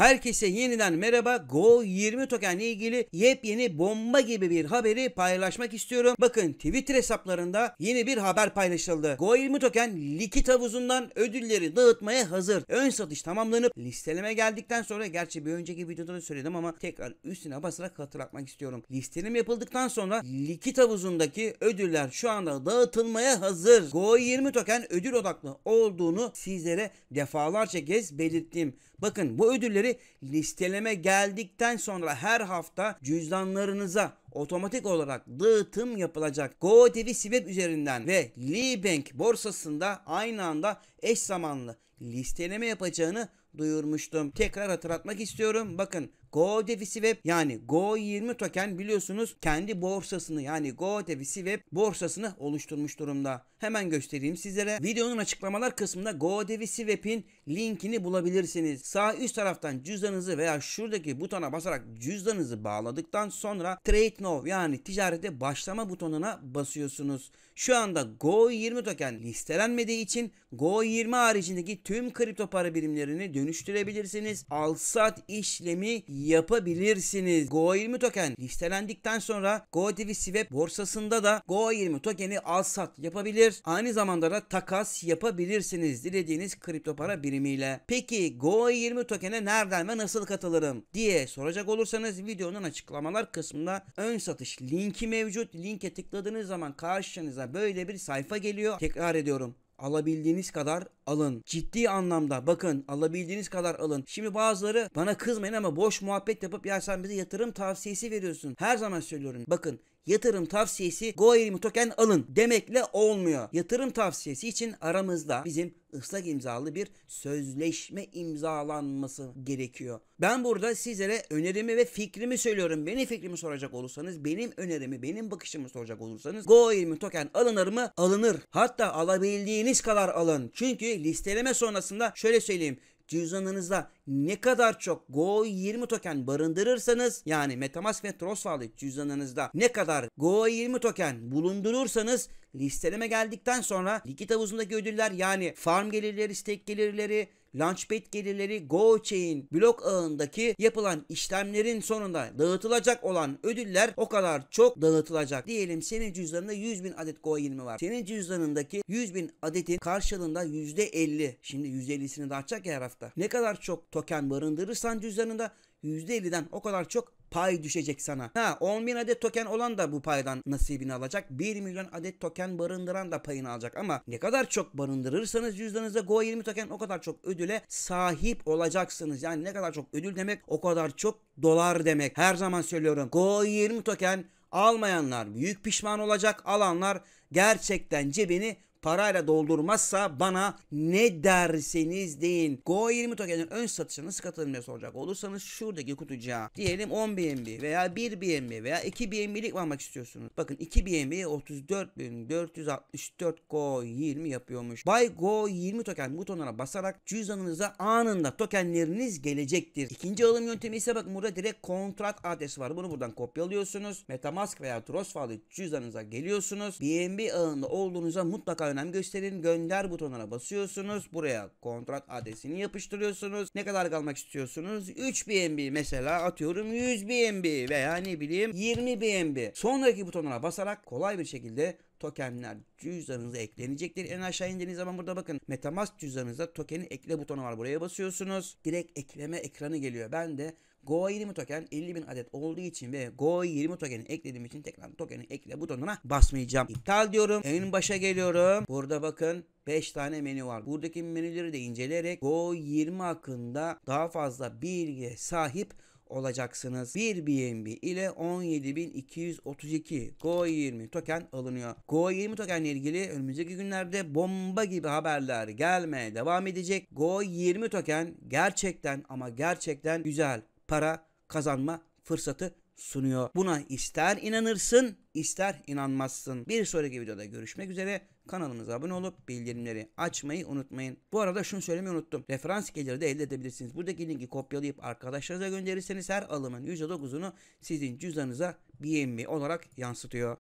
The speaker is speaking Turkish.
Herkese yeniden merhaba. Go20 tokenle ilgili yepyeni bomba gibi bir haberi paylaşmak istiyorum. Bakın Twitter hesaplarında yeni bir haber paylaşıldı. Go20 token likit havuzundan ödülleri dağıtmaya hazır. Ön satış tamamlanıp listeleme geldikten sonra gerçi bir önceki videoda da söyledim ama tekrar üstüne basarak hatırlatmak istiyorum. Listeleme yapıldıktan sonra likit havuzundaki ödüller şu anda dağıtılmaya hazır. Go20 token ödül odaklı olduğunu sizlere defalarca kez belirttim. Bakın bu ödülleri Bunları listeleme geldikten sonra her hafta cüzdanlarınıza otomatik olarak dağıtım yapılacak. GoTV Sibep üzerinden ve Libank borsasında aynı anda eş zamanlı listeleme yapacağını duyurmuştum. Tekrar hatırlatmak istiyorum. Bakın Go Devisi Web yani Go 20 token biliyorsunuz kendi borsasını yani Go Devisi Web borsasını oluşturmuş durumda. Hemen göstereyim sizlere. Videonun açıklamalar kısmında Go Devisi Web'in linkini bulabilirsiniz. Sağ üst taraftan cüzdanınızı veya şuradaki butona basarak cüzdanınızı bağladıktan sonra Trade Now yani ticarete başlama butonuna basıyorsunuz. Şu anda Go 20 token listelenmediği için Go 20 haricindeki tüm kripto para birimlerini dönüştürebilirsiniz. alsat işlemi yapabilirsiniz. Go20 token listelendikten sonra GoDivi Swap borsasında da Go20 tokeni alsat yapabilir. Aynı zamanda da takas yapabilirsiniz dilediğiniz kripto para birimiyle. Peki Go20 tokene nereden ve nasıl katılırım diye soracak olursanız videonun açıklamalar kısmında ön satış linki mevcut. Linke tıkladığınız zaman karşınıza böyle bir sayfa geliyor. Tekrar ediyorum. Alabildiğiniz kadar alın. Ciddi anlamda bakın alabildiğiniz kadar alın. Şimdi bazıları bana kızmayın ama boş muhabbet yapıp ya sen bize yatırım tavsiyesi veriyorsun. Her zaman söylüyorum. Bakın yatırım tavsiyesi GoErimi token alın demekle olmuyor. Yatırım tavsiyesi için aramızda bizim ıslak imzalı bir sözleşme imzalanması gerekiyor. Ben burada sizlere önerimi ve fikrimi söylüyorum. Benim fikrimi soracak olursanız, benim önerimi, benim bakışımı soracak olursanız Go20 token alınır mı? Alınır. Hatta alabildiğiniz kadar alın. Çünkü listeleme sonrasında şöyle söyleyeyim cüzdanınızda ne kadar çok Go20 token barındırırsanız yani Metamask ve Trust Wallet cüzdanınızda ne kadar Go20 token bulundurursanız listeleme geldikten sonra likit havuzundaki ödüller yani farm gelirleri, stake gelirleri, Launchpad gelirleri GoChain blok ağındaki yapılan işlemlerin sonunda dağıtılacak olan ödüller o kadar çok dağıtılacak. Diyelim senin cüzdanında 100 bin adet Go GoChain var. Senin cüzdanındaki 100 bin adetin karşılığında %50. Şimdi %50'sini dağıtacak ya her hafta. Ne kadar çok token barındırırsan cüzdanında %50'den o kadar çok pay düşecek sana. Ha 10 bin adet token olan da bu paydan nasibini alacak. 1 milyon adet token barındıran da payını alacak ama ne kadar çok barındırırsanız cüzdanınızda Go20 token o kadar çok ödüle sahip olacaksınız. Yani ne kadar çok ödül demek o kadar çok dolar demek. Her zaman söylüyorum Go20 token almayanlar büyük pişman olacak alanlar gerçekten cebini parayla doldurmazsa bana ne derseniz deyin. Go 20 tokenin ön satışına satışınız katılımına soracak olursanız şuradaki kutucuğa diyelim 10 BNB veya 1 BNB veya 2 BNB'lik almak istiyorsunuz. Bakın 2 BNB 34.464 Go 20 yapıyormuş. Buy Go 20 token butonuna basarak cüzdanınıza anında tokenleriniz gelecektir. İkinci alım yöntemi ise bakın burada direkt kontrat adresi var. Bunu buradan kopyalıyorsunuz. Metamask veya Trust Wallet cüzdanınıza geliyorsunuz. BNB ağında olduğunuza mutlaka önem gösterin. Gönder butonuna basıyorsunuz. Buraya kontrat adresini yapıştırıyorsunuz. Ne kadar kalmak istiyorsunuz? 3 BNB mesela atıyorum 100 BNB veya ne bileyim 20 BNB. Sonraki butonuna basarak kolay bir şekilde tokenler cüzdanınıza eklenecektir. En aşağı indiğiniz zaman burada bakın Metamask cüzdanınızda tokeni ekle butonu var. Buraya basıyorsunuz. Direkt ekleme ekranı geliyor. Ben de Go20 token 50.000 adet olduğu için ve Go20 token'i eklediğim için tekrar tokeni ekle butonuna basmayacağım. İptal diyorum. En başa geliyorum. Burada bakın 5 tane menü var. Buradaki menüleri de inceleyerek Go20 hakkında daha fazla bilgiye sahip olacaksınız. 1 BNB ile 17.232 Go20 token alınıyor. Go20 token ile ilgili önümüzdeki günlerde bomba gibi haberler gelmeye devam edecek. Go20 token gerçekten ama gerçekten güzel para kazanma fırsatı sunuyor. Buna ister inanırsın, ister inanmazsın. Bir sonraki videoda görüşmek üzere. Kanalımıza abone olup bildirimleri açmayı unutmayın. Bu arada şunu söylemeyi unuttum. Referans geliri de elde edebilirsiniz. Buradaki linki kopyalayıp arkadaşlarınıza gönderirseniz her alımın %9'unu sizin cüzdanınıza BNB olarak yansıtıyor.